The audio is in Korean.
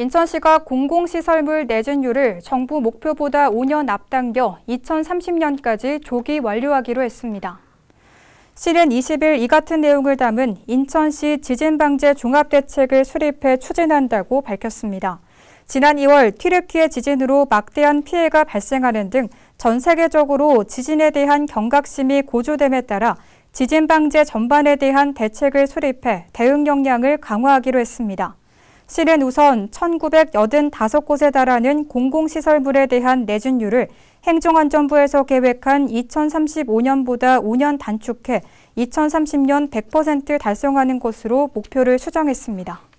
인천시가 공공시설물 내진율을 정부 목표보다 5년 앞당겨 2030년까지 조기 완료하기로 했습니다. 시는 20일 이 같은 내용을 담은 인천시 지진방재 종합대책을 수립해 추진한다고 밝혔습니다. 지난 2월 튀르키의 지진으로 막대한 피해가 발생하는 등 전 세계적으로 지진에 대한 경각심이 고조됨에 따라 지진 방제 전반에 대한 대책을 수립해 대응 역량을 강화하기로 했습니다. 시는 우선 1985곳에 달하는 공공시설물에 대한 내준율을 행정안전부에서 계획한 2035년보다 5년 단축해 2030년 100% 달성하는 것으로 목표를 수정했습니다.